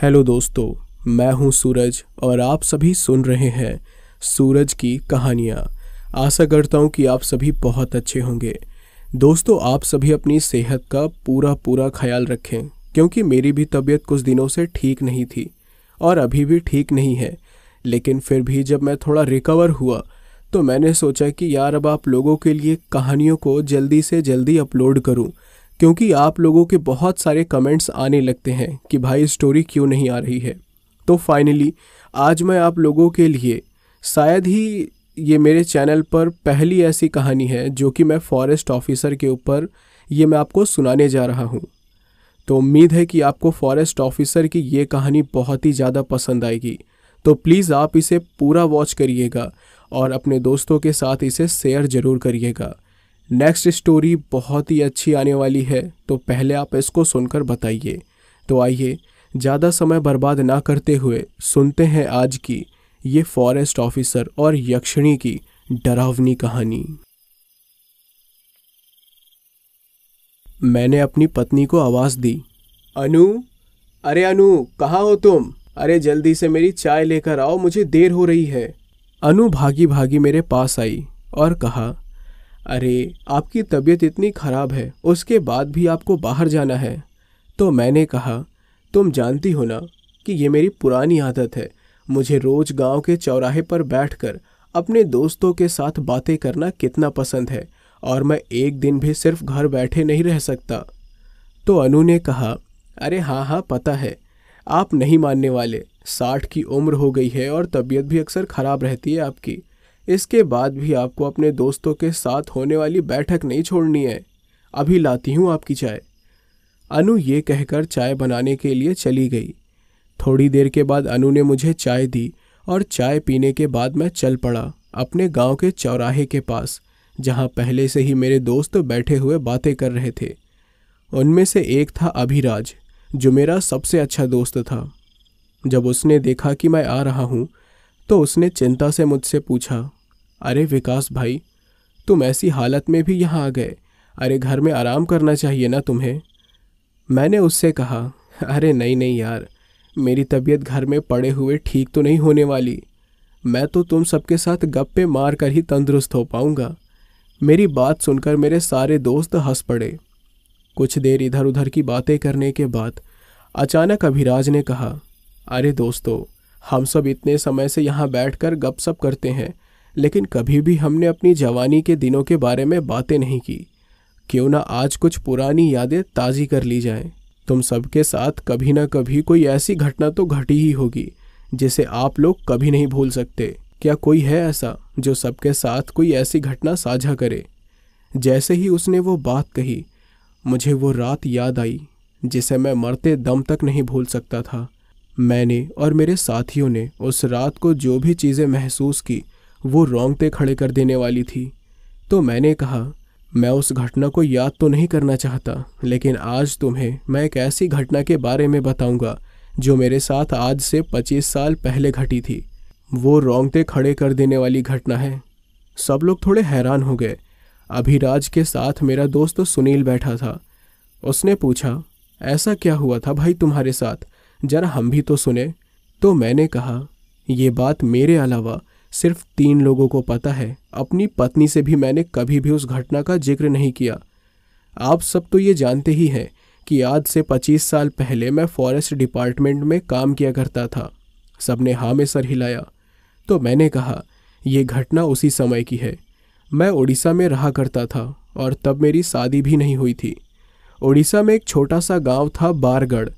Hello दोस्तों मैं हूं सूरज और आप सभी सुन रहे हैं सूरज की कहानियां आशा करता हूं कि आप सभी बहुत अच्छे होंगे दोस्तों आप सभी अपनी सेहत का पूरा पूरा ख्याल रखें क्योंकि मेरी भी तबीयत कुछ दिनों से ठीक नहीं थी और अभी भी ठीक नहीं है लेकिन फिर भी जब मैं थोड़ा रिकवर हुआ तो मैंने सोचा कि यार अब आप लोगों के लिए कहानियों को जल्दी से जल्दी अपलोड करूं क्योंकि आप लोगों के बहुत सारे कमेंट्स आने लगते हैं कि भाई स्टोरी क्यों नहीं आ रही है तो फाइनली आज मैं आप लोगों के लिए शायद ही ये मेरे चैनल पर पहली ऐसी कहानी है जो कि मैं फॉरेस्ट ऑफिसर के ऊपर ये मैं आपको सुनाने जा रहा हूँ तो उम्मीद है कि आपको फॉरेस्ट ऑफिसर की ये कहानी बहुत ही ज़्यादा पसंद आएगी तो प्लीज़ आप इसे पूरा वॉच करिएगा और अपने दोस्तों के साथ इसे शेयर ज़रूर करिएगा नेक्स्ट स्टोरी बहुत ही अच्छी आने वाली है तो पहले आप इसको सुनकर बताइए तो आइए ज़्यादा समय बर्बाद ना करते हुए सुनते हैं आज की ये फॉरेस्ट ऑफिसर और यक्षिणी की डरावनी कहानी मैंने अपनी पत्नी को आवाज़ दी अनु अरे अनु कहाँ हो तुम अरे जल्दी से मेरी चाय लेकर आओ मुझे देर हो रही है अनु भागी भागी मेरे पास आई और कहा अरे आपकी तबीयत इतनी ख़राब है उसके बाद भी आपको बाहर जाना है तो मैंने कहा तुम जानती हो ना कि ये मेरी पुरानी आदत है मुझे रोज़ गांव के चौराहे पर बैठकर अपने दोस्तों के साथ बातें करना कितना पसंद है और मैं एक दिन भी सिर्फ घर बैठे नहीं रह सकता तो अनु ने कहा अरे हाँ हाँ पता है आप नहीं मानने वाले साठ की उम्र हो गई है और तबीयत भी अक्सर ख़राब रहती है आपकी इसके बाद भी आपको अपने दोस्तों के साथ होने वाली बैठक नहीं छोड़नी है अभी लाती हूँ आपकी चाय अनु ये कहकर चाय बनाने के लिए चली गई थोड़ी देर के बाद अनु ने मुझे चाय दी और चाय पीने के बाद मैं चल पड़ा अपने गांव के चौराहे के पास जहां पहले से ही मेरे दोस्त बैठे हुए बातें कर रहे थे उनमें से एक था अभिराज जो मेरा सबसे अच्छा दोस्त था जब उसने देखा कि मैं आ रहा हूं, तो उसने चिंता से मुझसे पूछा अरे विकास भाई तुम ऐसी हालत में भी यहाँ आ गए अरे घर में आराम करना चाहिए ना तुम्हें मैंने उससे कहा अरे नहीं नहीं यार मेरी तबीयत घर में पड़े हुए ठीक तो नहीं होने वाली मैं तो तुम सबके साथ गप्पे मार कर ही तंदुरुस्त हो पाऊँगा मेरी बात सुनकर मेरे सारे दोस्त हंस पड़े कुछ देर इधर उधर की बातें करने के बाद अचानक अभिराज ने कहा अरे दोस्तों हम सब इतने समय से यहाँ बैठकर गपशप करते हैं लेकिन कभी भी हमने अपनी जवानी के दिनों के बारे में बातें नहीं की क्यों ना आज कुछ पुरानी यादें ताज़ी कर ली जाएं। तुम सबके साथ कभी ना कभी कोई ऐसी घटना तो घटी ही होगी जिसे आप लोग कभी नहीं भूल सकते क्या कोई है ऐसा जो सबके साथ कोई ऐसी घटना साझा करे जैसे ही उसने वो बात कही मुझे वो रात याद आई जिसे मैं मरते दम तक नहीं भूल सकता था मैंने और मेरे साथियों ने उस रात को जो भी चीज़ें महसूस की वो रोंगते खड़े कर देने वाली थी तो मैंने कहा मैं उस घटना को याद तो नहीं करना चाहता लेकिन आज तुम्हें मैं एक ऐसी घटना के बारे में बताऊंगा जो मेरे साथ आज से पच्चीस साल पहले घटी थी वो रोंगते खड़े कर देने वाली घटना है सब लोग थोड़े हैरान हो गए अभिराज के साथ मेरा दोस्त सुनील बैठा था उसने पूछा ऐसा क्या हुआ था भाई तुम्हारे साथ जरा हम भी तो सुने तो मैंने कहा यह बात मेरे अलावा सिर्फ तीन लोगों को पता है अपनी पत्नी से भी मैंने कभी भी उस घटना का जिक्र नहीं किया आप सब तो ये जानते ही हैं कि आज से 25 साल पहले मैं फॉरेस्ट डिपार्टमेंट में काम किया करता था सबने हाँ में सर हिलाया तो मैंने कहा यह घटना उसी समय की है मैं उड़ीसा में रहा करता था और तब मेरी शादी भी नहीं हुई थी उड़ीसा में एक छोटा सा गांव था बारगढ़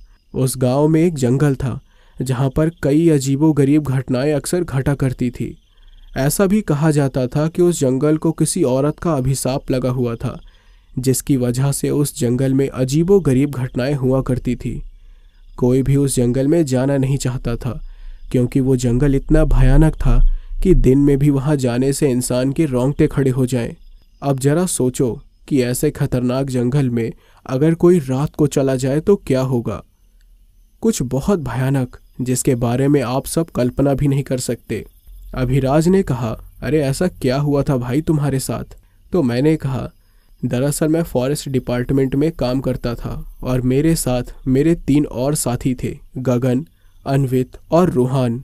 उस गांव में एक जंगल था जहाँ पर कई अजीबो गरीब घटनाएं अक्सर घटा करती थी ऐसा भी कहा जाता था कि उस जंगल को किसी औरत का अभिशाप लगा हुआ था जिसकी वजह से उस जंगल में अजीबो गरीब घटनाएं हुआ करती थी कोई भी उस जंगल में जाना नहीं चाहता था क्योंकि वो जंगल इतना भयानक था कि दिन में भी वहाँ जाने से इंसान के रोंगटे खड़े हो जाएं। अब जरा सोचो कि ऐसे खतरनाक जंगल में अगर कोई रात को चला जाए तो क्या होगा कुछ बहुत भयानक जिसके बारे में आप सब कल्पना भी नहीं कर सकते अभिराज ने कहा अरे ऐसा क्या हुआ था भाई तुम्हारे साथ तो मैंने कहा दरअसल मैं फॉरेस्ट डिपार्टमेंट में काम करता था और मेरे साथ मेरे तीन और साथी थे गगन अनवित और रूहान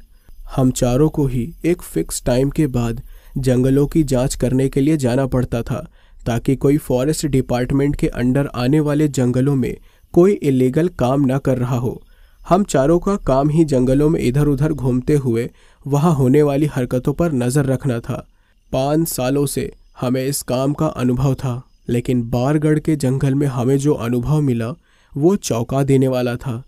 हम चारों को ही एक फिक्स टाइम के बाद जंगलों की जांच करने के लिए जाना पड़ता था ताकि कोई फॉरेस्ट डिपार्टमेंट के अंडर आने वाले जंगलों में कोई इलीगल काम ना कर रहा हो हम चारों का काम ही जंगलों में इधर उधर घूमते हुए वहाँ होने वाली हरकतों पर नज़र रखना था पाँच सालों से हमें इस काम का अनुभव था लेकिन बारगढ़ के जंगल में हमें जो अनुभव मिला वो चौंका देने वाला था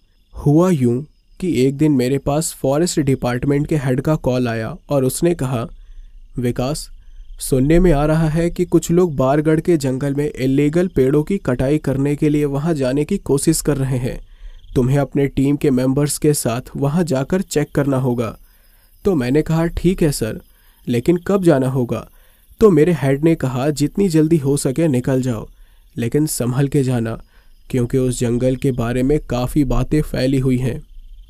हुआ यूं कि एक दिन मेरे पास फॉरेस्ट डिपार्टमेंट के हेड का कॉल आया और उसने कहा विकास सुनने में आ रहा है कि कुछ लोग बारगढ़ के जंगल में इलीगल पेड़ों की कटाई करने के लिए वहां जाने की कोशिश कर रहे हैं तुम्हें अपने टीम के मेंबर्स के साथ वहां जाकर चेक करना होगा तो मैंने कहा ठीक है सर लेकिन कब जाना होगा तो मेरे हेड ने कहा जितनी जल्दी हो सके निकल जाओ लेकिन संभल के जाना क्योंकि उस जंगल के बारे में काफ़ी बातें फैली हुई हैं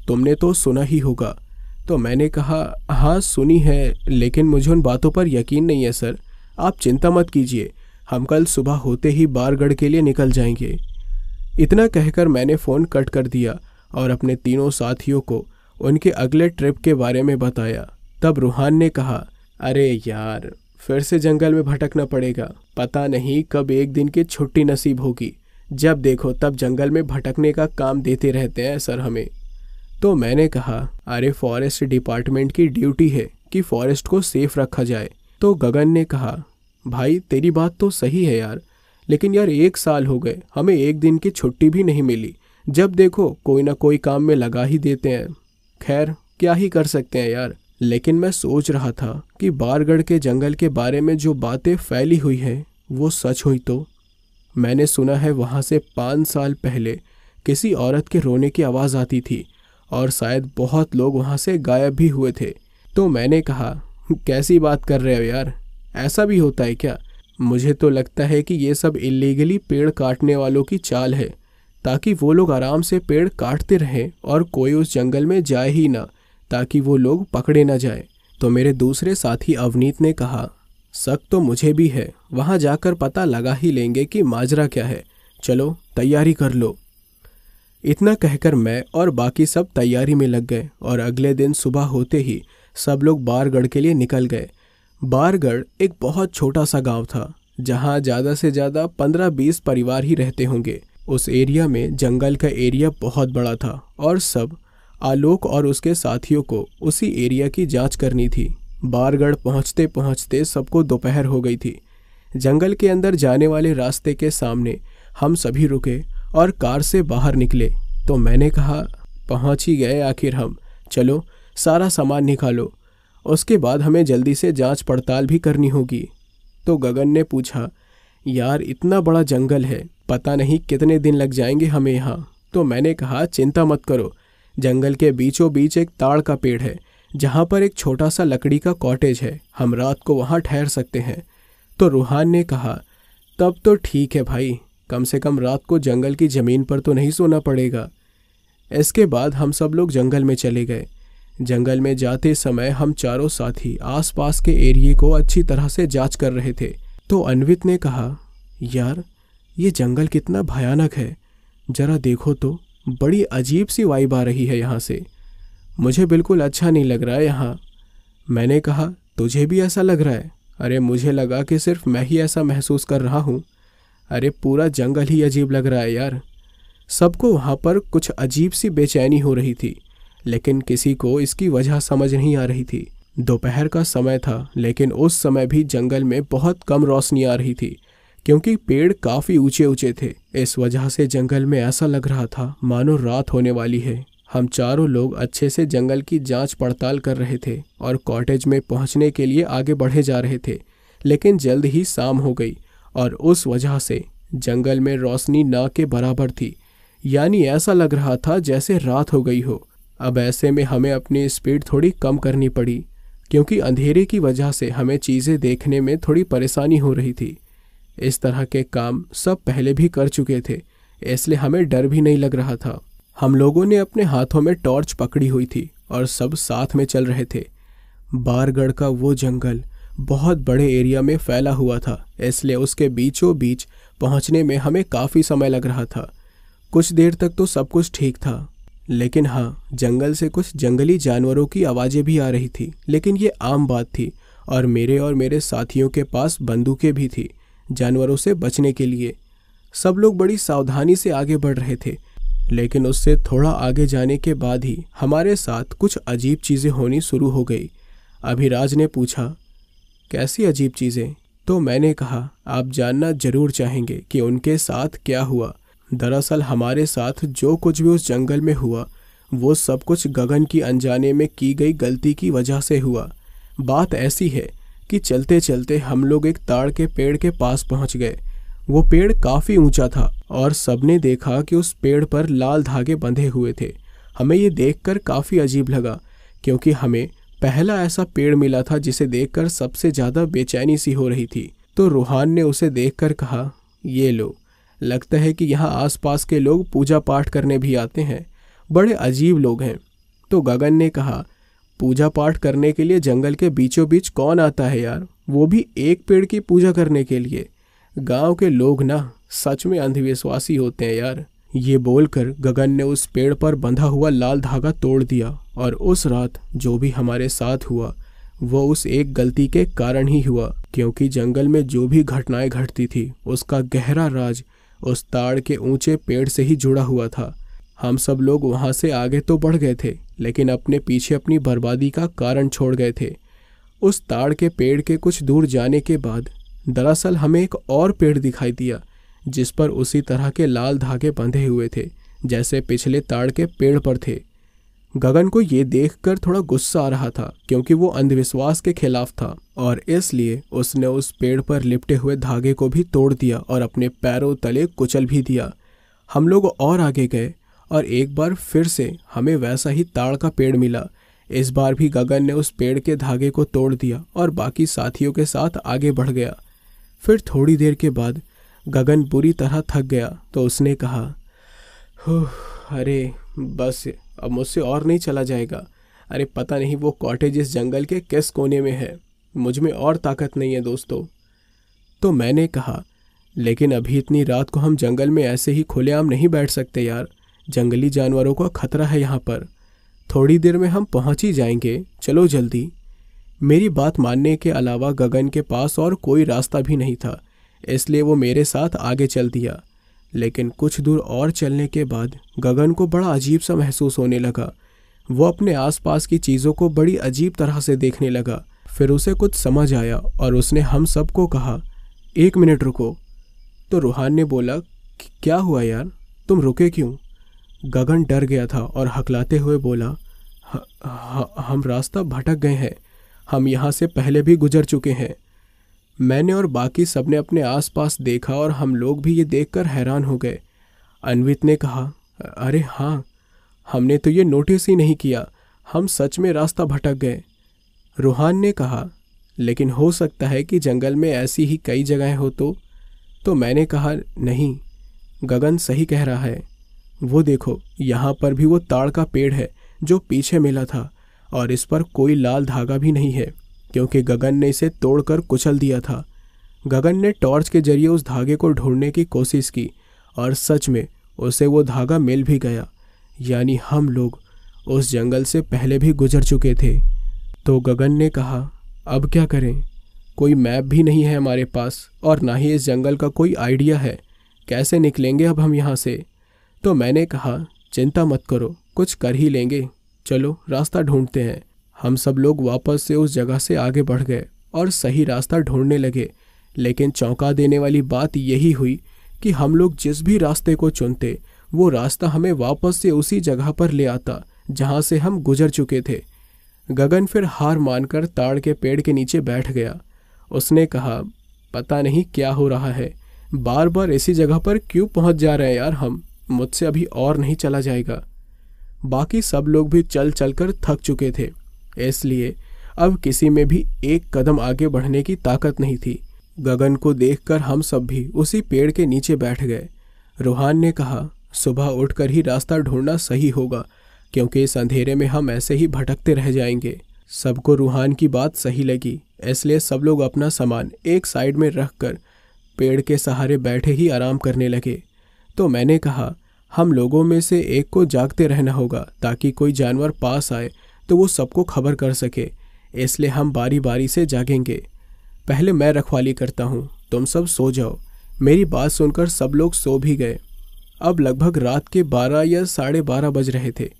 तुमने तो सुना ही होगा तो मैंने कहा हाँ सुनी है लेकिन मुझे उन बातों पर यकीन नहीं है सर आप चिंता मत कीजिए हम कल सुबह होते ही बारगढ़ के लिए निकल जाएंगे इतना कहकर मैंने फ़ोन कट कर दिया और अपने तीनों साथियों को उनके अगले ट्रिप के बारे में बताया तब रूहान ने कहा अरे यार फिर से जंगल में भटकना पड़ेगा पता नहीं कब एक दिन की छुट्टी नसीब होगी जब देखो तब जंगल में भटकने का काम देते रहते हैं सर हमें तो मैंने कहा अरे फॉरेस्ट डिपार्टमेंट की ड्यूटी है कि फॉरेस्ट को सेफ रखा जाए तो गगन ने कहा भाई तेरी बात तो सही है यार लेकिन यार एक साल हो गए हमें एक दिन की छुट्टी भी नहीं मिली जब देखो कोई ना कोई काम में लगा ही देते हैं खैर क्या ही कर सकते हैं यार लेकिन मैं सोच रहा था कि बारगढ़ के जंगल के बारे में जो बातें फैली हुई हैं वो सच हुई तो मैंने सुना है वहाँ से पाँच साल पहले किसी औरत के रोने की आवाज़ आती थी और शायद बहुत लोग वहाँ से गायब भी हुए थे तो मैंने कहा कैसी बात कर रहे हो यार ऐसा भी होता है क्या मुझे तो लगता है कि ये सब इलीगली पेड़ काटने वालों की चाल है ताकि वो लोग आराम से पेड़ काटते रहें और कोई उस जंगल में जाए ही ना ताकि वो लोग पकड़े ना जाए तो मेरे दूसरे साथी अवनीत ने कहा शक तो मुझे भी है वहाँ जाकर पता लगा ही लेंगे कि माजरा क्या है चलो तैयारी कर लो इतना कहकर मैं और बाकी सब तैयारी में लग गए और अगले दिन सुबह होते ही सब लोग बारगढ़ के लिए निकल गए बारगढ़ एक बहुत छोटा सा गांव था जहां ज़्यादा से ज़्यादा पंद्रह बीस परिवार ही रहते होंगे उस एरिया में जंगल का एरिया बहुत बड़ा था और सब आलोक और उसके साथियों को उसी एरिया की जांच करनी थी बारगढ़ पहुंचते पहुंचते सबको दोपहर हो गई थी जंगल के अंदर जाने वाले रास्ते के सामने हम सभी रुके और कार से बाहर निकले तो मैंने कहा पहुंच ही गए आखिर हम चलो सारा सामान निकालो उसके बाद हमें जल्दी से जांच पड़ताल भी करनी होगी तो गगन ने पूछा यार इतना बड़ा जंगल है पता नहीं कितने दिन लग जाएंगे हमें यहाँ तो मैंने कहा चिंता मत करो जंगल के बीचों बीच एक ताड़ का पेड़ है जहाँ पर एक छोटा सा लकड़ी का कॉटेज है हम रात को वहाँ ठहर सकते हैं तो रूहान ने कहा तब तो ठीक है भाई कम से कम रात को जंगल की ज़मीन पर तो नहीं सोना पड़ेगा इसके बाद हम सब लोग जंगल में चले गए जंगल में जाते समय हम चारों साथी आसपास के एरिए को अच्छी तरह से जांच कर रहे थे तो अनवित ने कहा यार ये जंगल कितना भयानक है जरा देखो तो बड़ी अजीब सी वाइब आ रही है यहाँ से मुझे बिल्कुल अच्छा नहीं लग रहा है यहाँ मैंने कहा तुझे भी ऐसा लग रहा है अरे मुझे लगा कि सिर्फ मैं ही ऐसा महसूस कर रहा हूँ अरे पूरा जंगल ही अजीब लग रहा है यार सबको वहाँ पर कुछ अजीब सी बेचैनी हो रही थी लेकिन किसी को इसकी वजह समझ नहीं आ रही थी दोपहर का समय था लेकिन उस समय भी जंगल में बहुत कम रोशनी आ रही थी क्योंकि पेड़ काफ़ी ऊंचे ऊंचे थे इस वजह से जंगल में ऐसा लग रहा था मानो रात होने वाली है हम चारों लोग अच्छे से जंगल की जांच पड़ताल कर रहे थे और कॉटेज में पहुंचने के लिए आगे बढ़े जा रहे थे लेकिन जल्द ही शाम हो गई और उस वजह से जंगल में रोशनी ना के बराबर थी यानी ऐसा लग रहा था जैसे रात हो गई हो अब ऐसे में हमें अपनी स्पीड थोड़ी कम करनी पड़ी क्योंकि अंधेरे की वजह से हमें चीज़ें देखने में थोड़ी परेशानी हो रही थी इस तरह के काम सब पहले भी कर चुके थे इसलिए हमें डर भी नहीं लग रहा था हम लोगों ने अपने हाथों में टॉर्च पकड़ी हुई थी और सब साथ में चल रहे थे बारगढ़ का वो जंगल बहुत बड़े एरिया में फैला हुआ था इसलिए उसके बीचों बीच पहुँचने में हमें काफ़ी समय लग रहा था कुछ देर तक तो सब कुछ ठीक था लेकिन हाँ जंगल से कुछ जंगली जानवरों की आवाज़ें भी आ रही थी लेकिन ये आम बात थी और मेरे और मेरे साथियों के पास बंदूकें भी थी जानवरों से बचने के लिए सब लोग बड़ी सावधानी से आगे बढ़ रहे थे लेकिन उससे थोड़ा आगे जाने के बाद ही हमारे साथ कुछ अजीब चीज़ें होनी शुरू हो गई अभिराज ने पूछा कैसी अजीब चीज़ें तो मैंने कहा आप जानना जरूर चाहेंगे कि उनके साथ क्या हुआ दरअसल हमारे साथ जो कुछ भी उस जंगल में हुआ वो सब कुछ गगन की अनजाने में की गई गलती की वजह से हुआ बात ऐसी है कि चलते चलते हम लोग एक ताड़ के पेड़ के पास पहुंच गए वो पेड़ काफ़ी ऊंचा था और सबने देखा कि उस पेड़ पर लाल धागे बंधे हुए थे हमें ये देखकर काफ़ी अजीब लगा क्योंकि हमें पहला ऐसा पेड़ मिला था जिसे देखकर सबसे ज़्यादा बेचैनी सी हो रही थी तो रूहान ने उसे देखकर कहा ये लो लगता है कि यहाँ आसपास के लोग पूजा पाठ करने भी आते हैं बड़े अजीब लोग हैं तो गगन ने कहा पूजा पाठ करने के लिए जंगल के बीचों बीच कौन आता है यार वो भी एक पेड़ की पूजा करने के लिए गांव के लोग ना सच में अंधविश्वासी होते हैं यार ये बोलकर गगन ने उस पेड़ पर बंधा हुआ लाल धागा तोड़ दिया और उस रात जो भी हमारे साथ हुआ वो उस एक गलती के कारण ही हुआ क्योंकि जंगल में जो भी घटनाएं घटती थी उसका गहरा राज उस ताड़ के ऊंचे पेड़ से ही जुड़ा हुआ था हम सब लोग वहाँ से आगे तो बढ़ गए थे लेकिन अपने पीछे अपनी बर्बादी का कारण छोड़ गए थे उस ताड़ के पेड़ के कुछ दूर जाने के बाद दरअसल हमें एक और पेड़ दिखाई दिया जिस पर उसी तरह के लाल धागे बंधे हुए थे जैसे पिछले ताड़ के पेड़ पर थे गगन को ये देखकर थोड़ा गुस्सा आ रहा था क्योंकि वो अंधविश्वास के खिलाफ था और इसलिए उसने उस पेड़ पर लिपटे हुए धागे को भी तोड़ दिया और अपने पैरों तले कुचल भी दिया हम लोग और आगे गए और एक बार फिर से हमें वैसा ही ताड़ का पेड़ मिला इस बार भी गगन ने उस पेड़ के धागे को तोड़ दिया और बाकी साथियों के साथ आगे बढ़ गया फिर थोड़ी देर के बाद गगन बुरी तरह थक गया तो उसने कहा अरे बस अब मुझसे और नहीं चला जाएगा अरे पता नहीं वो कॉटेज इस जंगल के किस कोने में है मुझ में और ताकत नहीं है दोस्तों तो मैंने कहा लेकिन अभी इतनी रात को हम जंगल में ऐसे ही खुलेआम नहीं बैठ सकते यार जंगली जानवरों का खतरा है यहाँ पर थोड़ी देर में हम पहुँच ही जाएंगे चलो जल्दी मेरी बात मानने के अलावा गगन के पास और कोई रास्ता भी नहीं था इसलिए वो मेरे साथ आगे चल दिया लेकिन कुछ दूर और चलने के बाद गगन को बड़ा अजीब सा महसूस होने लगा वो अपने आसपास की चीज़ों को बड़ी अजीब तरह से देखने लगा फिर उसे कुछ समझ आया और उसने हम सबको कहा एक मिनट रुको तो रूहान ने बोला क्या हुआ यार तुम रुके क्यों गगन डर गया था और हकलाते हुए बोला हम रास्ता भटक गए हैं हम यहाँ से पहले भी गुजर चुके हैं मैंने और बाकी सब ने अपने आसपास देखा और हम लोग भी ये देखकर हैरान हो गए अनवित ने कहा अरे हाँ हमने तो ये नोटिस ही नहीं किया हम सच में रास्ता भटक गए रूहान ने कहा लेकिन हो सकता है कि जंगल में ऐसी ही कई जगह हो तो तो मैंने कहा नहीं गगन सही कह रहा है वो देखो यहाँ पर भी वो ताड़ का पेड़ है जो पीछे मिला था और इस पर कोई लाल धागा भी नहीं है क्योंकि गगन ने इसे तोड़कर कुचल दिया था गगन ने टॉर्च के जरिए उस धागे को ढूंढने की कोशिश की और सच में उसे वो धागा मिल भी गया यानी हम लोग उस जंगल से पहले भी गुजर चुके थे तो गगन ने कहा अब क्या करें कोई मैप भी नहीं है हमारे पास और ना ही इस जंगल का कोई आइडिया है कैसे निकलेंगे अब हम यहाँ से तो मैंने कहा चिंता मत करो कुछ कर ही लेंगे चलो रास्ता ढूंढते हैं हम सब लोग वापस से उस जगह से आगे बढ़ गए और सही रास्ता ढूंढने लगे लेकिन चौंका देने वाली बात यही हुई कि हम लोग जिस भी रास्ते को चुनते वो रास्ता हमें वापस से उसी जगह पर ले आता जहाँ से हम गुजर चुके थे गगन फिर हार मानकर ताड़ के पेड़ के नीचे बैठ गया उसने कहा पता नहीं क्या हो रहा है बार बार इसी जगह पर क्यों पहुंच जा रहे हैं यार हम मुझसे अभी और नहीं चला जाएगा बाकी सब लोग भी चल चल कर थक चुके थे इसलिए अब किसी में भी एक कदम आगे बढ़ने की ताकत नहीं थी गगन को देखकर हम सब भी उसी पेड़ के नीचे बैठ गए रूहान ने कहा सुबह उठकर ही रास्ता ढूंढना सही होगा क्योंकि इस अंधेरे में हम ऐसे ही भटकते रह जाएंगे सबको रूहान की बात सही लगी इसलिए सब लोग अपना सामान एक साइड में रख कर पेड़ के सहारे बैठे ही आराम करने लगे तो मैंने कहा हम लोगों में से एक को जागते रहना होगा ताकि कोई जानवर पास आए तो वो सबको खबर कर सके इसलिए हम बारी बारी से जागेंगे पहले मैं रखवाली करता हूँ तुम सब सो जाओ मेरी बात सुनकर सब लोग सो भी गए अब लगभग रात के बारह या साढ़े बारह बज रहे थे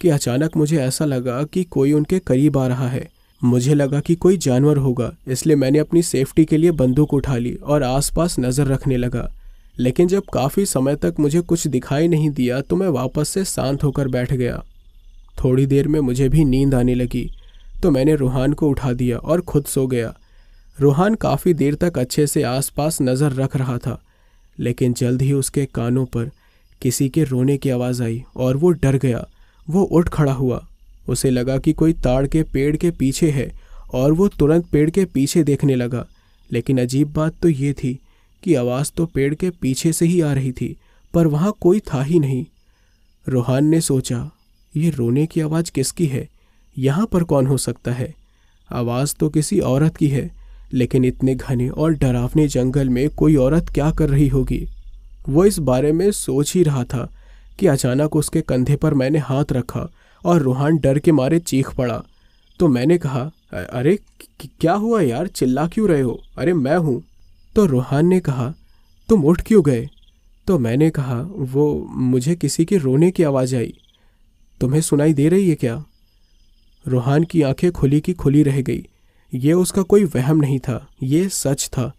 कि अचानक मुझे ऐसा लगा कि कोई उनके करीब आ रहा है मुझे लगा कि कोई जानवर होगा इसलिए मैंने अपनी सेफ्टी के लिए बंदूक उठा ली और आसपास नज़र रखने लगा लेकिन जब काफ़ी समय तक मुझे कुछ दिखाई नहीं दिया तो मैं वापस से शांत होकर बैठ गया थोड़ी देर में मुझे भी नींद आने लगी तो मैंने रूहान को उठा दिया और खुद सो गया रूहान काफ़ी देर तक अच्छे से आसपास नज़र रख रहा था लेकिन जल्द ही उसके कानों पर किसी के रोने की आवाज़ आई और वो डर गया वो उठ खड़ा हुआ उसे लगा कि कोई ताड़ के पेड़ के पीछे है और वो तुरंत पेड़ के पीछे देखने लगा लेकिन अजीब बात तो ये थी कि आवाज़ तो पेड़ के पीछे से ही आ रही थी पर वहाँ कोई था ही नहीं रूहान ने सोचा ये रोने की आवाज़ किसकी है यहाँ पर कौन हो सकता है आवाज़ तो किसी औरत की है लेकिन इतने घने और डरावने जंगल में कोई औरत क्या कर रही होगी वो इस बारे में सोच ही रहा था कि अचानक उसके कंधे पर मैंने हाथ रखा और रूहान डर के मारे चीख पड़ा तो मैंने कहा अरे क्या हुआ यार चिल्ला क्यों रहे हो अरे मैं हूँ तो रूहान ने कहा तुम उठ क्यों गए तो मैंने कहा वो मुझे किसी के रोने की आवाज़ आई तुम्हें सुनाई दे रही है क्या रूहान की आंखें खुली की खुली रह गई ये उसका कोई वहम नहीं था ये सच था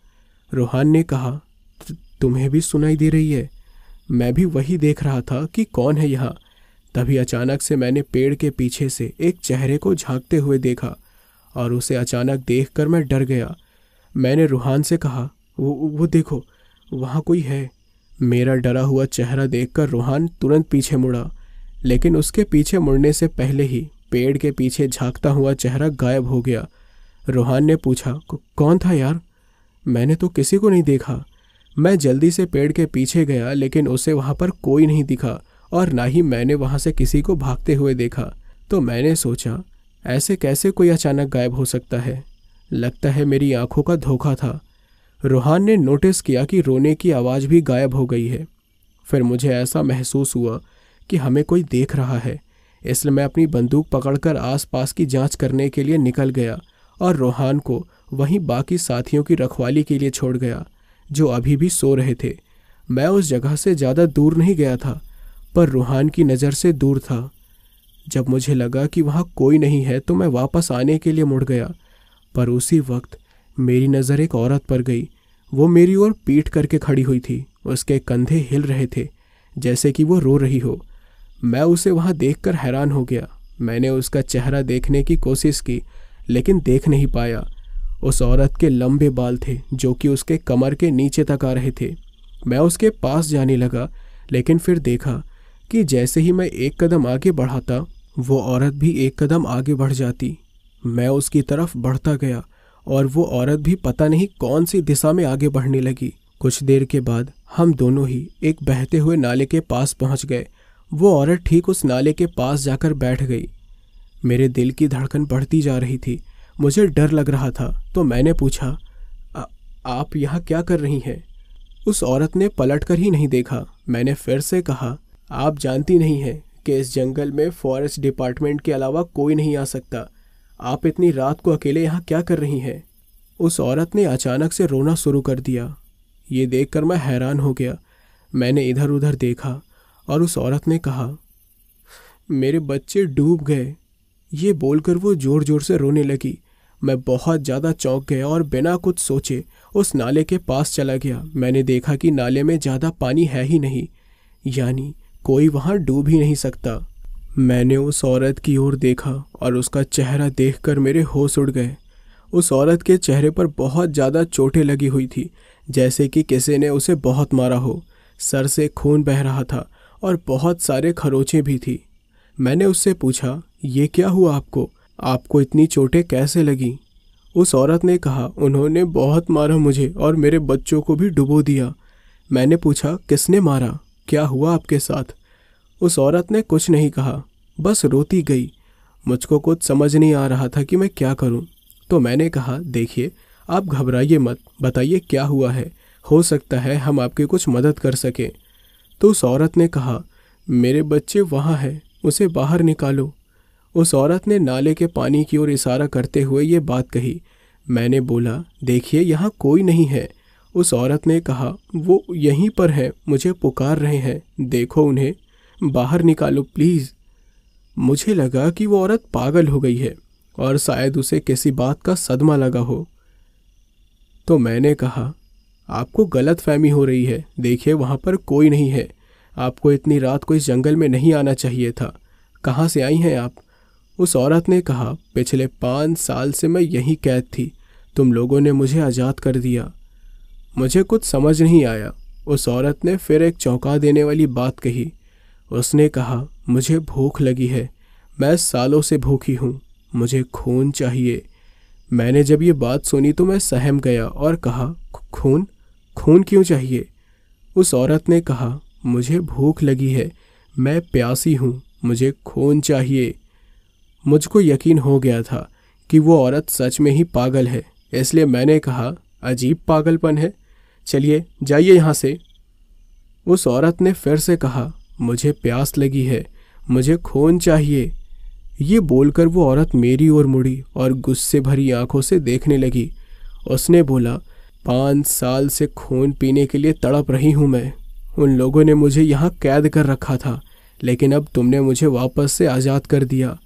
रूहान ने कहा तुम्हें भी सुनाई दे रही है मैं भी वही देख रहा था कि कौन है यहाँ तभी अचानक से मैंने पेड़ के पीछे से एक चेहरे को झांकते हुए देखा और उसे अचानक देखकर मैं डर गया मैंने रूहान से कहा वो वो देखो वहाँ कोई है मेरा डरा हुआ चेहरा देखकर रूहान तुरंत पीछे मुड़ा लेकिन उसके पीछे मुड़ने से पहले ही पेड़ के पीछे झांकता हुआ चेहरा गायब हो गया रोहान ने पूछा कौन था यार मैंने तो किसी को नहीं देखा मैं जल्दी से पेड़ के पीछे गया लेकिन उसे वहाँ पर कोई नहीं दिखा और ना ही मैंने वहाँ से किसी को भागते हुए देखा तो मैंने सोचा ऐसे कैसे कोई अचानक गायब हो सकता है लगता है मेरी आंखों का धोखा था रोहान ने नोटिस किया कि रोने की आवाज़ भी गायब हो गई है फिर मुझे ऐसा महसूस हुआ कि हमें कोई देख रहा है इसलिए मैं अपनी बंदूक पकड़कर आसपास की जांच करने के लिए निकल गया और रोहान को वहीं बाकी साथियों की रखवाली के लिए छोड़ गया जो अभी भी सो रहे थे मैं उस जगह से ज़्यादा दूर नहीं गया था पर रूहान की नज़र से दूर था जब मुझे लगा कि वहाँ कोई नहीं है तो मैं वापस आने के लिए मुड़ गया पर उसी वक्त मेरी नज़र एक औरत पर गई वो मेरी ओर पीट करके खड़ी हुई थी उसके कंधे हिल रहे थे जैसे कि वो रो रही हो मैं उसे वहाँ देखकर हैरान हो गया मैंने उसका चेहरा देखने की कोशिश की लेकिन देख नहीं पाया उस औरत के लंबे बाल थे जो कि उसके कमर के नीचे तक आ रहे थे मैं उसके पास जाने लगा लेकिन फिर देखा कि जैसे ही मैं एक कदम आगे बढ़ाता वो औरत भी एक कदम आगे बढ़ जाती मैं उसकी तरफ बढ़ता गया और वो औरत भी पता नहीं कौन सी दिशा में आगे बढ़ने लगी कुछ देर के बाद हम दोनों ही एक बहते हुए नाले के पास पहुंच गए वो औरत ठीक उस नाले के पास जाकर बैठ गई मेरे दिल की धड़कन बढ़ती जा रही थी मुझे डर लग रहा था तो मैंने पूछा आ, आप यहाँ क्या कर रही हैं उस औरत ने पलट कर ही नहीं देखा मैंने फिर से कहा आप जानती नहीं हैं कि इस जंगल में फॉरेस्ट डिपार्टमेंट के अलावा कोई नहीं आ सकता आप इतनी रात को अकेले यहाँ क्या कर रही हैं उस औरत ने अचानक से रोना शुरू कर दिया ये देखकर मैं हैरान हो गया मैंने इधर उधर देखा और उस औरत ने कहा मेरे बच्चे डूब गए ये बोलकर वो जोर जोर से रोने लगी मैं बहुत ज़्यादा चौंक गया और बिना कुछ सोचे उस नाले के पास चला गया मैंने देखा कि नाले में ज़्यादा पानी है ही नहीं यानी कोई वहाँ डूब ही नहीं सकता मैंने उस औरत की ओर देखा और उसका चेहरा देखकर मेरे होश उड़ गए उस औरत के चेहरे पर बहुत ज़्यादा चोटें लगी हुई थी जैसे कि किसी ने उसे बहुत मारा हो सर से खून बह रहा था और बहुत सारे खरोचे भी थी मैंने उससे पूछा ये क्या हुआ आपको आपको इतनी चोटें कैसे लगी उस औरत ने कहा उन्होंने बहुत मारा मुझे और मेरे बच्चों को भी डुबो दिया मैंने पूछा किसने मारा क्या हुआ आपके साथ उस औरत ने कुछ नहीं कहा बस रोती गई मुझको कुछ समझ नहीं आ रहा था कि मैं क्या करूं। तो मैंने कहा देखिए आप घबराइए मत बताइए क्या हुआ है हो सकता है हम आपकी कुछ मदद कर सकें तो उस औरत ने कहा मेरे बच्चे वहाँ हैं उसे बाहर निकालो उस औरत ने नाले के पानी की ओर इशारा करते हुए ये बात कही मैंने बोला देखिए यहाँ कोई नहीं है उस औरत ने कहा वो यहीं पर है मुझे पुकार रहे हैं देखो उन्हें बाहर निकालो प्लीज़ मुझे लगा कि वो औरत पागल हो गई है और शायद उसे किसी बात का सदमा लगा हो तो मैंने कहा आपको गलत फहमी हो रही है देखिए वहाँ पर कोई नहीं है आपको इतनी रात को इस जंगल में नहीं आना चाहिए था कहाँ से आई हैं आप उस औरत ने कहा पिछले पाँच साल से मैं यहीं कैद थी तुम लोगों ने मुझे आज़ाद कर दिया मुझे कुछ समझ नहीं आया उस औरत ने फिर एक चौंका देने वाली बात कही उसने कहा मुझे भूख लगी है मैं सालों से भूखी हूँ मुझे खून चाहिए मैंने जब ये बात सुनी तो मैं सहम गया और कहा खून खून क्यों चाहिए उस औरत ने कहा मुझे भूख लगी है मैं प्यासी हूँ मुझे खून चाहिए मुझको यकीन हो गया था कि वो औरत सच में ही पागल है इसलिए मैंने कहा अजीब पागलपन है चलिए जाइए यहाँ से उस औरत ने फिर से कहा मुझे प्यास लगी है मुझे खून चाहिए ये बोलकर वो औरत मेरी ओर मुड़ी और गुस्से भरी आंखों से देखने लगी उसने बोला पाँच साल से खून पीने के लिए तड़प रही हूँ मैं उन लोगों ने मुझे यहाँ कैद कर रखा था लेकिन अब तुमने मुझे वापस से आज़ाद कर दिया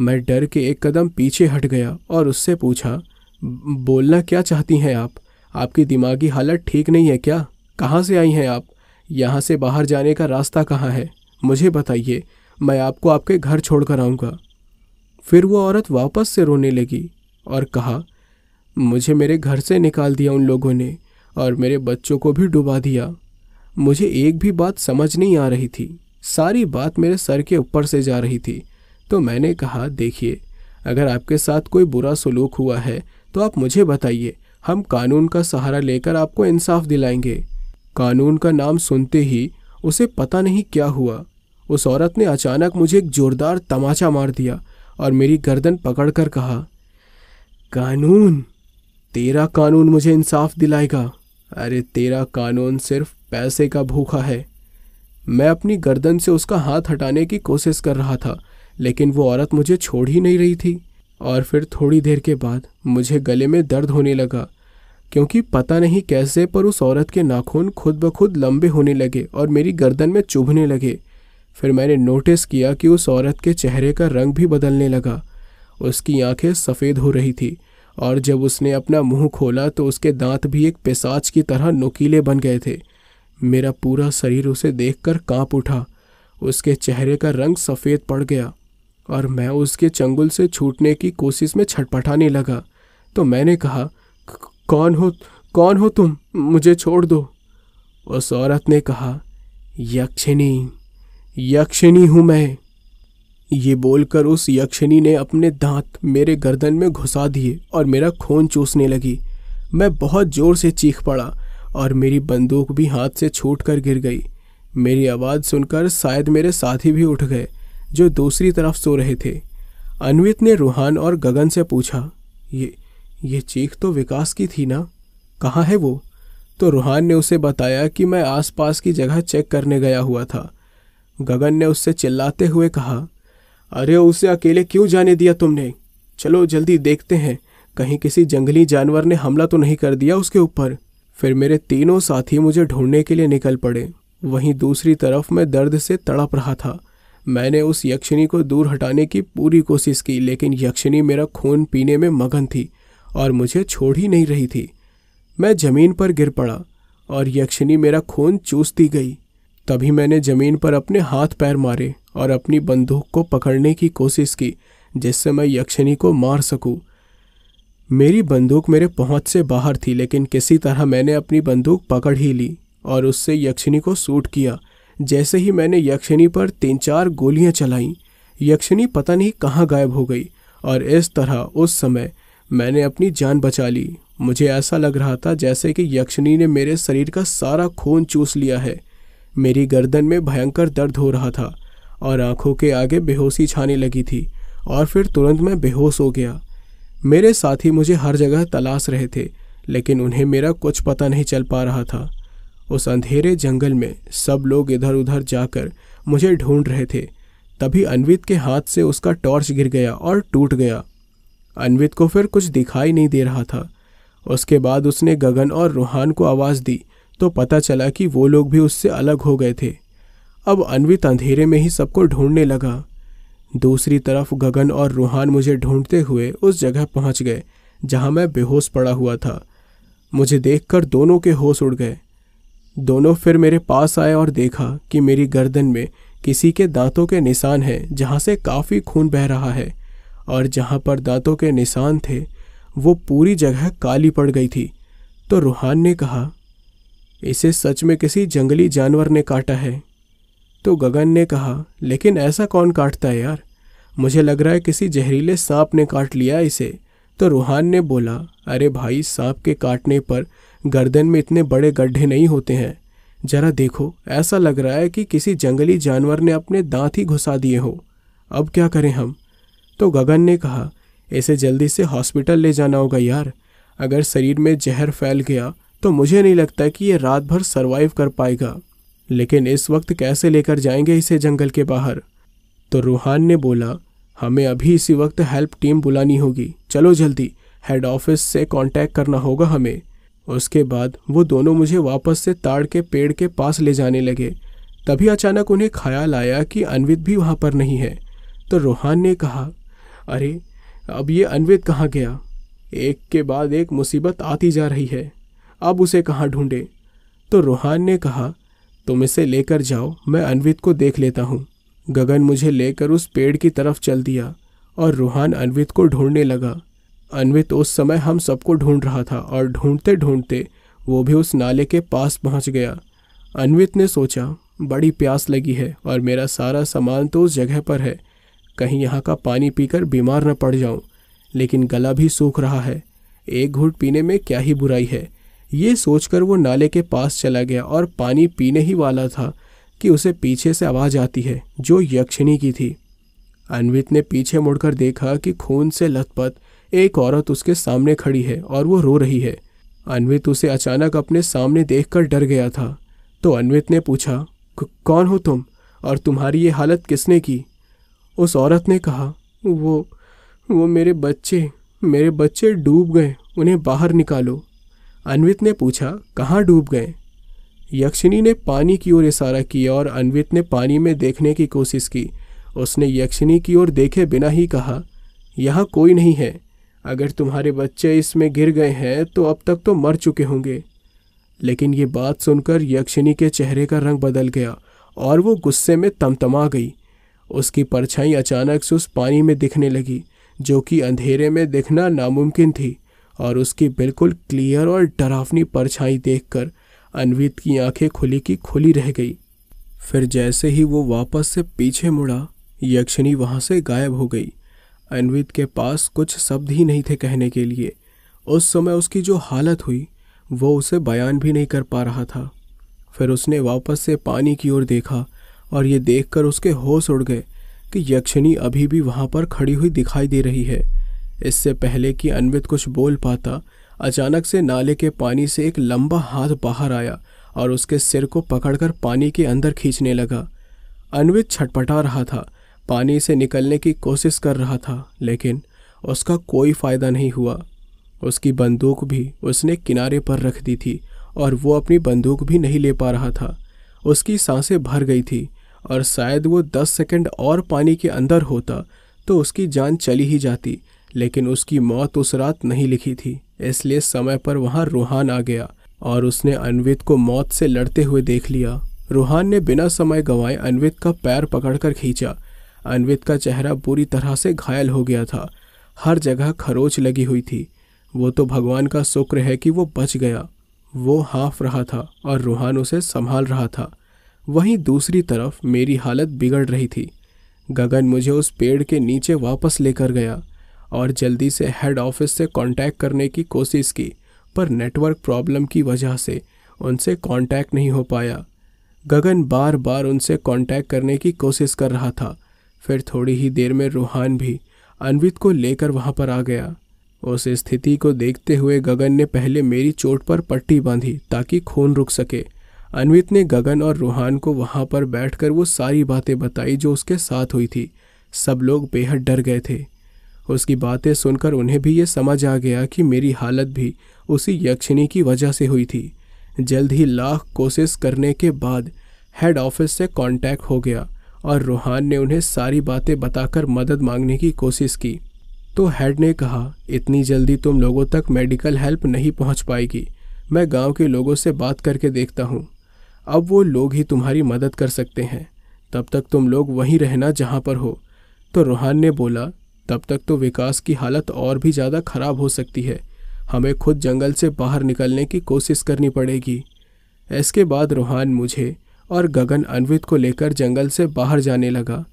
मैं डर के एक कदम पीछे हट गया और उससे पूछा बोलना क्या चाहती हैं आप आपकी दिमागी हालत ठीक नहीं है क्या कहाँ से आई हैं आप यहाँ से बाहर जाने का रास्ता कहाँ है मुझे बताइए मैं आपको आपके घर छोड़ कर आऊँगा फिर वो औरत वापस से रोने लगी और कहा मुझे मेरे घर से निकाल दिया उन लोगों ने और मेरे बच्चों को भी डुबा दिया मुझे एक भी बात समझ नहीं आ रही थी सारी बात मेरे सर के ऊपर से जा रही थी तो मैंने कहा देखिए अगर आपके साथ कोई बुरा सलूक हुआ है तो आप मुझे बताइए हम कानून का सहारा लेकर आपको इंसाफ दिलाएंगे कानून का नाम सुनते ही उसे पता नहीं क्या हुआ उस औरत ने अचानक मुझे एक जोरदार तमाचा मार दिया और मेरी गर्दन पकड़कर कहा कानून तेरा कानून मुझे इंसाफ दिलाएगा अरे तेरा कानून सिर्फ पैसे का भूखा है मैं अपनी गर्दन से उसका हाथ हटाने की कोशिश कर रहा था लेकिन वो औरत मुझे छोड़ ही नहीं रही थी और फिर थोड़ी देर के बाद मुझे गले में दर्द होने लगा क्योंकि पता नहीं कैसे पर उस औरत के नाखून खुद ब खुद लंबे होने लगे और मेरी गर्दन में चुभने लगे फिर मैंने नोटिस किया कि उस औरत के चेहरे का रंग भी बदलने लगा उसकी आंखें सफ़ेद हो रही थी और जब उसने अपना मुंह खोला तो उसके दांत भी एक पेशाज की तरह नुकीले बन गए थे मेरा पूरा शरीर उसे देखकर कांप उठा उसके चेहरे का रंग सफ़ेद पड़ गया और मैं उसके चंगुल से छूटने की कोशिश में छटपटाने लगा तो मैंने कहा कौन हो कौन हो तुम मुझे छोड़ दो उस औरत ने कहा यक्षिणी यक्षिणी हूँ मैं ये बोलकर उस यक्षिणी ने अपने दांत मेरे गर्दन में घुसा दिए और मेरा खून चूसने लगी मैं बहुत जोर से चीख पड़ा और मेरी बंदूक भी हाथ से छूट कर गिर गई मेरी आवाज़ सुनकर शायद मेरे साथी भी उठ गए जो दूसरी तरफ सो रहे थे अनवित ने रूहान और गगन से पूछा ये ये चीख तो विकास की थी ना कहाँ है वो तो रूहान ने उसे बताया कि मैं आसपास की जगह चेक करने गया हुआ था गगन ने उससे चिल्लाते हुए कहा अरे उसे अकेले क्यों जाने दिया तुमने चलो जल्दी देखते हैं कहीं किसी जंगली जानवर ने हमला तो नहीं कर दिया उसके ऊपर फिर मेरे तीनों साथी मुझे ढूंढने के लिए निकल पड़े वहीं दूसरी तरफ मैं दर्द से तड़प रहा था मैंने उस यक्षिणी को दूर हटाने की पूरी कोशिश की लेकिन यक्षिणी मेरा खून पीने में मगन थी और मुझे छोड़ ही नहीं रही थी मैं जमीन पर गिर पड़ा और यक्षिणी मेरा खून चूसती गई तभी मैंने जमीन पर अपने हाथ पैर मारे और अपनी बंदूक को पकड़ने की कोशिश की जिससे मैं यक्षिणी को मार सकूं। मेरी बंदूक मेरे पहुंच से बाहर थी लेकिन किसी तरह मैंने अपनी बंदूक पकड़ ही ली और उससे यक्षिणी को सूट किया जैसे ही मैंने यक्षिणी पर तीन चार गोलियां चलाईं यक्षिणी पता नहीं कहाँ गायब हो गई और इस तरह उस समय मैंने अपनी जान बचा ली मुझे ऐसा लग रहा था जैसे कि यक्षिणी ने मेरे शरीर का सारा खून चूस लिया है मेरी गर्दन में भयंकर दर्द हो रहा था और आंखों के आगे बेहोशी छाने लगी थी और फिर तुरंत मैं बेहोश हो गया मेरे साथी मुझे हर जगह तलाश रहे थे लेकिन उन्हें मेरा कुछ पता नहीं चल पा रहा था उस अंधेरे जंगल में सब लोग इधर उधर जाकर मुझे ढूंढ रहे थे तभी अनवित के हाथ से उसका टॉर्च गिर गया और टूट गया अनवित को फिर कुछ दिखाई नहीं दे रहा था उसके बाद उसने गगन और रूहान को आवाज़ दी तो पता चला कि वो लोग भी उससे अलग हो गए थे अब अनवित अंधेरे में ही सबको ढूंढने लगा दूसरी तरफ गगन और रूहान मुझे ढूंढते हुए उस जगह पहुंच गए जहां मैं बेहोश पड़ा हुआ था मुझे देखकर दोनों के होश उड़ गए दोनों फिर मेरे पास आए और देखा कि मेरी गर्दन में किसी के दांतों के निशान हैं जहां से काफ़ी खून बह रहा है और जहां पर दांतों के निशान थे वो पूरी जगह काली पड़ गई थी तो रूहान ने कहा इसे सच में किसी जंगली जानवर ने काटा है तो गगन ने कहा लेकिन ऐसा कौन काटता है यार मुझे लग रहा है किसी जहरीले सांप ने काट लिया इसे तो रूहान ने बोला अरे भाई सांप के काटने पर गर्दन में इतने बड़े गड्ढे नहीं होते हैं जरा देखो ऐसा लग रहा है कि किसी जंगली जानवर ने अपने दांत ही घुसा दिए हो अब क्या करें हम तो गगन ने कहा इसे जल्दी से हॉस्पिटल ले जाना होगा यार अगर शरीर में जहर फैल गया तो मुझे नहीं लगता कि ये रात भर सर्वाइव कर पाएगा लेकिन इस वक्त कैसे लेकर जाएंगे इसे जंगल के बाहर तो रूहान ने बोला हमें अभी इसी वक्त हेल्प टीम बुलानी होगी चलो जल्दी हेड ऑफिस से कांटेक्ट करना होगा हमें उसके बाद वो दोनों मुझे वापस से ताड़ के पेड़ के पास ले जाने लगे तभी अचानक उन्हें ख्याल आया कि अनवित भी वहाँ पर नहीं है तो रूहान ने कहा अरे अब ये अनवित कहाँ गया एक के बाद एक मुसीबत आती जा रही है अब उसे कहाँ ढूंढे तो रूहान ने कहा तुम इसे लेकर जाओ मैं अनवित को देख लेता हूँ गगन मुझे लेकर उस पेड़ की तरफ चल दिया और रूहान अनवित को ढूंढने लगा अनवित उस समय हम सबको ढूंढ रहा था और ढूंढते ढूंढते वो भी उस नाले के पास पहुंच गया अनवित ने सोचा बड़ी प्यास लगी है और मेरा सारा सामान तो उस जगह पर है कहीं यहाँ का पानी पीकर बीमार न पड़ जाऊँ लेकिन गला भी सूख रहा है एक घूट पीने में क्या ही बुराई है ये सोचकर वो नाले के पास चला गया और पानी पीने ही वाला था कि उसे पीछे से आवाज़ आती है जो यक्षिणी की थी अनवित ने पीछे मुड़कर देखा कि खून से लथपथ एक औरत उसके सामने खड़ी है और वो रो रही है अनवित उसे अचानक अपने सामने देखकर डर गया था तो अनवित ने पूछा कौन हो तुम और तुम्हारी ये हालत किसने की उस औरत ने कहा वो वो मेरे बच्चे मेरे बच्चे डूब गए उन्हें बाहर निकालो अनवित ने पूछा कहाँ डूब गए यक्षिणी ने पानी की ओर इशारा किया और अनवित ने पानी में देखने की कोशिश की उसने यक्षिणी की ओर देखे बिना ही कहा यहाँ कोई नहीं है अगर तुम्हारे बच्चे इसमें गिर गए हैं तो अब तक तो मर चुके होंगे लेकिन ये बात सुनकर यक्षिणी के चेहरे का रंग बदल गया और वो गुस्से में तमतमा गई उसकी परछाई अचानक से उस पानी में दिखने लगी जो कि अंधेरे में दिखना नामुमकिन थी और उसकी बिल्कुल क्लियर और डरावनी परछाई देखकर अनवित की आंखें खुली की खुली रह गई फिर जैसे ही वो वापस से पीछे मुड़ा यक्षिणी वहाँ से गायब हो गई अनवित के पास कुछ शब्द ही नहीं थे कहने के लिए उस समय उसकी जो हालत हुई वो उसे बयान भी नहीं कर पा रहा था फिर उसने वापस से पानी की ओर देखा और ये देखकर उसके होश उड़ गए कि यक्षिणी अभी भी वहाँ पर खड़ी हुई दिखाई दे रही है इससे पहले कि अनवित कुछ बोल पाता अचानक से नाले के पानी से एक लंबा हाथ बाहर आया और उसके सिर को पकड़कर पानी के अंदर खींचने लगा अनवित छटपटा रहा था पानी से निकलने की कोशिश कर रहा था लेकिन उसका कोई फ़ायदा नहीं हुआ उसकी बंदूक भी उसने किनारे पर रख दी थी और वो अपनी बंदूक भी नहीं ले पा रहा था उसकी सांसें भर गई थी और शायद वो दस सेकंड और पानी के अंदर होता तो उसकी जान चली ही जाती लेकिन उसकी मौत उस रात नहीं लिखी थी इसलिए समय पर वहां रूहान आ गया और उसने अनवित को मौत से लड़ते हुए देख लिया रूहान ने बिना समय गंवाए अनवित का पैर पकड़कर खींचा अनवित का चेहरा बुरी तरह से घायल हो गया था हर जगह खरोच लगी हुई थी वो तो भगवान का शुक्र है कि वो बच गया वो हाफ रहा था और रूहान उसे संभाल रहा था वहीं दूसरी तरफ मेरी हालत बिगड़ रही थी गगन मुझे उस पेड़ के नीचे वापस लेकर गया और जल्दी से हेड ऑफिस से कांटेक्ट करने की कोशिश की पर नेटवर्क प्रॉब्लम की वजह से उनसे कांटेक्ट नहीं हो पाया गगन बार बार उनसे कांटेक्ट करने की कोशिश कर रहा था फिर थोड़ी ही देर में रूहान भी अनवित को लेकर वहाँ पर आ गया उस स्थिति को देखते हुए गगन ने पहले मेरी चोट पर पट्टी बांधी ताकि खून रुक सके अनवित ने गगन और रूहान को वहाँ पर बैठकर वो सारी बातें बताई जो उसके साथ हुई थी सब लोग बेहद डर गए थे उसकी बातें सुनकर उन्हें भी ये समझ आ गया कि मेरी हालत भी उसी यक्षिणी की वजह से हुई थी जल्द ही लाख कोशिश करने के बाद हेड ऑफिस से कांटेक्ट हो गया और रूहान ने उन्हें सारी बातें बताकर मदद मांगने की कोशिश की तो हेड ने कहा इतनी जल्दी तुम लोगों तक मेडिकल हेल्प नहीं पहुंच पाएगी मैं गांव के लोगों से बात करके देखता हूं अब वो लोग ही तुम्हारी मदद कर सकते हैं तब तक तुम लोग वहीं रहना जहां पर हो तो रूहान ने बोला तब तक तो विकास की हालत और भी ज़्यादा खराब हो सकती है हमें खुद जंगल से बाहर निकलने की कोशिश करनी पड़ेगी इसके बाद रूहान मुझे और गगन अनवित को लेकर जंगल से बाहर जाने लगा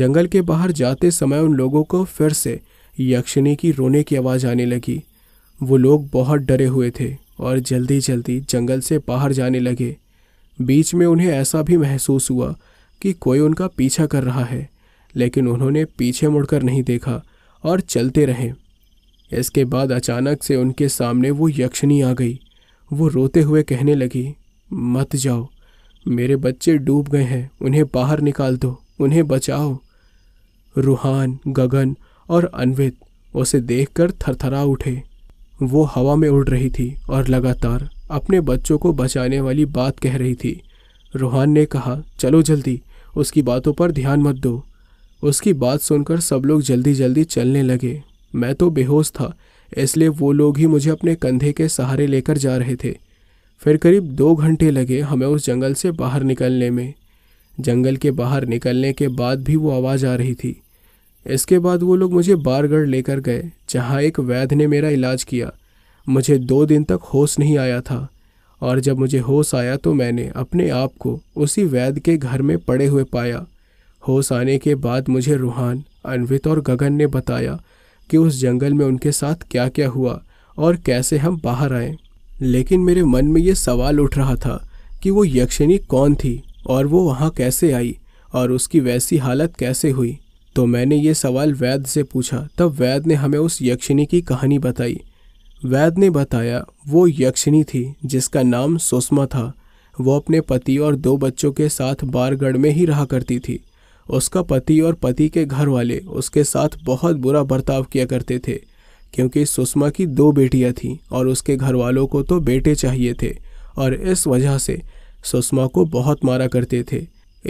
जंगल के बाहर जाते समय उन लोगों को फिर से यक्षिणी की रोने की आवाज़ आने लगी वो लोग बहुत डरे हुए थे और जल्दी जल्दी जंगल से बाहर जाने लगे बीच में उन्हें ऐसा भी महसूस हुआ कि कोई उनका पीछा कर रहा है लेकिन उन्होंने पीछे मुड़कर नहीं देखा और चलते रहे इसके बाद अचानक से उनके सामने वो यक्षिणी आ गई वो रोते हुए कहने लगी मत जाओ मेरे बच्चे डूब गए हैं उन्हें बाहर निकाल दो उन्हें बचाओ रूहान गगन और अनवित उसे देखकर थरथरा उठे वो हवा में उड़ रही थी और लगातार अपने बच्चों को बचाने वाली बात कह रही थी रूहान ने कहा चलो जल्दी उसकी बातों पर ध्यान मत दो उसकी बात सुनकर सब लोग जल्दी जल्दी चलने लगे मैं तो बेहोश था इसलिए वो लोग ही मुझे अपने कंधे के सहारे लेकर जा रहे थे फिर करीब दो घंटे लगे हमें उस जंगल से बाहर निकलने में जंगल के बाहर निकलने के बाद भी वो आवाज़ आ रही थी इसके बाद वो लोग मुझे बारगढ़ लेकर गए जहाँ एक वैद्य ने मेरा इलाज किया मुझे दो दिन तक होश नहीं आया था और जब मुझे होश आया तो मैंने अपने आप को उसी वैद्य के घर में पड़े हुए पाया होश आने के बाद मुझे रूहान अनवित और गगन ने बताया कि उस जंगल में उनके साथ क्या क्या हुआ और कैसे हम बाहर आए लेकिन मेरे मन में ये सवाल उठ रहा था कि वो यक्षिणी कौन थी और वो वहाँ कैसे आई और उसकी वैसी हालत कैसे हुई तो मैंने ये सवाल वैद्य से पूछा तब वैद्य ने हमें उस यक्षिणी की कहानी बताई वैद्य ने बताया वो यक्षिणी थी जिसका नाम सुषमा था वो अपने पति और दो बच्चों के साथ बारगढ़ में ही रहा करती थी उसका पति और पति के घर वाले उसके साथ बहुत बुरा बर्ताव किया करते थे क्योंकि सुषमा की दो बेटियां थीं और उसके घर वालों को तो बेटे चाहिए थे और इस वजह से सुषमा को बहुत मारा करते थे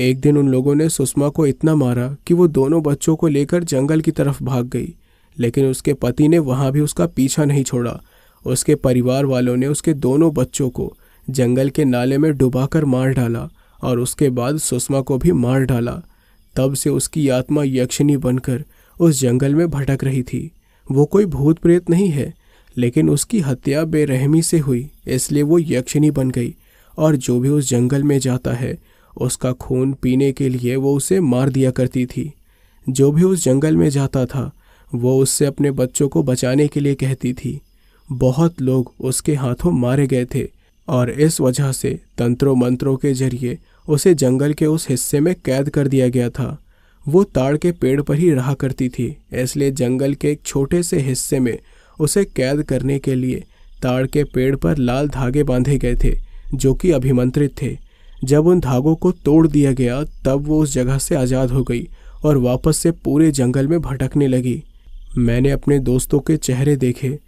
एक दिन उन लोगों ने सुषमा को इतना मारा कि वो दोनों बच्चों को लेकर जंगल की तरफ भाग गई लेकिन उसके पति ने वहाँ भी उसका पीछा नहीं छोड़ा उसके परिवार वालों ने उसके दोनों बच्चों को जंगल के नाले में डुबाकर मार डाला और उसके बाद सुषमा को भी मार डाला तब से उसकी आत्मा यक्षिणी बनकर उस जंगल में भटक रही थी वो कोई भूत प्रेत नहीं है लेकिन उसकी हत्या बेरहमी से हुई इसलिए वो यक्षिणी बन गई और जो भी उस जंगल में जाता है उसका खून पीने के लिए वो उसे मार दिया करती थी जो भी उस जंगल में जाता था वो उससे अपने बच्चों को बचाने के लिए कहती थी बहुत लोग उसके हाथों मारे गए थे और इस वजह से तंत्रों मंत्रों के जरिए उसे जंगल के उस हिस्से में कैद कर दिया गया था वो ताड़ के पेड़ पर ही रहा करती थी इसलिए जंगल के एक छोटे से हिस्से में उसे कैद करने के लिए ताड़ के पेड़ पर लाल धागे बांधे गए थे जो कि अभिमंत्रित थे जब उन धागों को तोड़ दिया गया तब वो उस जगह से आज़ाद हो गई और वापस से पूरे जंगल में भटकने लगी मैंने अपने दोस्तों के चेहरे देखे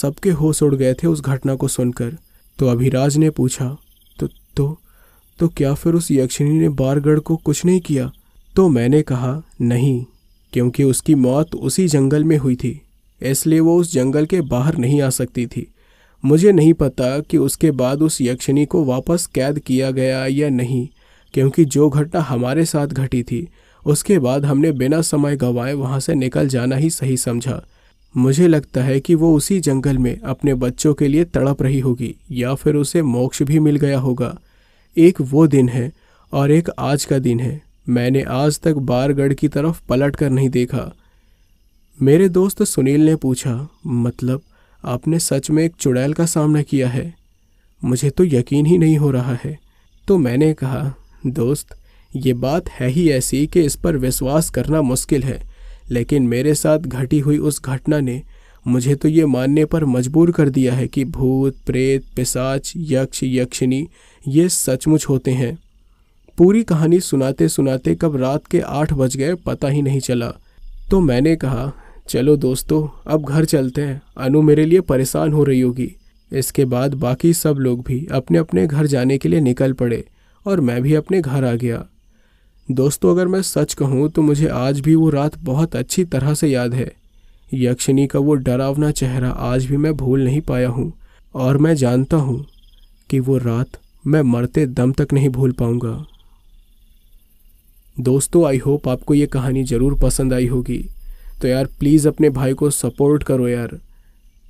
सबके होश उड़ गए थे उस घटना को सुनकर तो अभिराज ने पूछा तो तो तो क्या फिर उस यक्षिणी ने बारगढ़ को कुछ नहीं किया तो मैंने कहा नहीं क्योंकि उसकी मौत उसी जंगल में हुई थी इसलिए वो उस जंगल के बाहर नहीं आ सकती थी मुझे नहीं पता कि उसके बाद उस यक्षिणी को वापस कैद किया गया या नहीं क्योंकि जो घटना हमारे साथ घटी थी उसके बाद हमने बिना समय गंवाए वहाँ से निकल जाना ही सही समझा मुझे लगता है कि वो उसी जंगल में अपने बच्चों के लिए तड़प रही होगी या फिर उसे मोक्ष भी मिल गया होगा एक वो दिन है और एक आज का दिन है मैंने आज तक बारगढ़ की तरफ पलट कर नहीं देखा मेरे दोस्त सुनील ने पूछा मतलब आपने सच में एक चुड़ैल का सामना किया है मुझे तो यकीन ही नहीं हो रहा है तो मैंने कहा दोस्त ये बात है ही ऐसी कि इस पर विश्वास करना मुश्किल है लेकिन मेरे साथ घटी हुई उस घटना ने मुझे तो ये मानने पर मजबूर कर दिया है कि भूत प्रेत पिसाच यक्ष यक्षिणी ये सचमुच होते हैं पूरी कहानी सुनाते सुनाते कब रात के आठ बज गए पता ही नहीं चला तो मैंने कहा चलो दोस्तों अब घर चलते हैं अनु मेरे लिए परेशान हो रही होगी इसके बाद बाकी सब लोग भी अपने अपने घर जाने के लिए निकल पड़े और मैं भी अपने घर आ गया दोस्तों अगर मैं सच कहूँ तो मुझे आज भी वो रात बहुत अच्छी तरह से याद है यक्षिणी का वो डरावना चेहरा आज भी मैं भूल नहीं पाया हूँ और मैं जानता हूँ कि वो रात मैं मरते दम तक नहीं भूल पाऊंगा दोस्तों आई होप आपको ये कहानी ज़रूर पसंद आई होगी तो यार प्लीज़ अपने भाई को सपोर्ट करो यार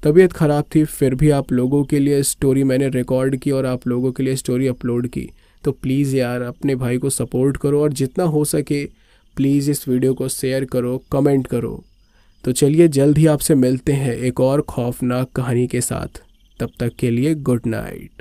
तबीयत ख़राब थी फिर भी आप लोगों के लिए स्टोरी मैंने रिकॉर्ड की और आप लोगों के लिए स्टोरी अपलोड की तो प्लीज़ यार अपने भाई को सपोर्ट करो और जितना हो सके प्लीज़ इस वीडियो को शेयर करो कमेंट करो तो चलिए जल्द ही आपसे मिलते हैं एक और खौफनाक कहानी के साथ तब तक के लिए गुड नाइट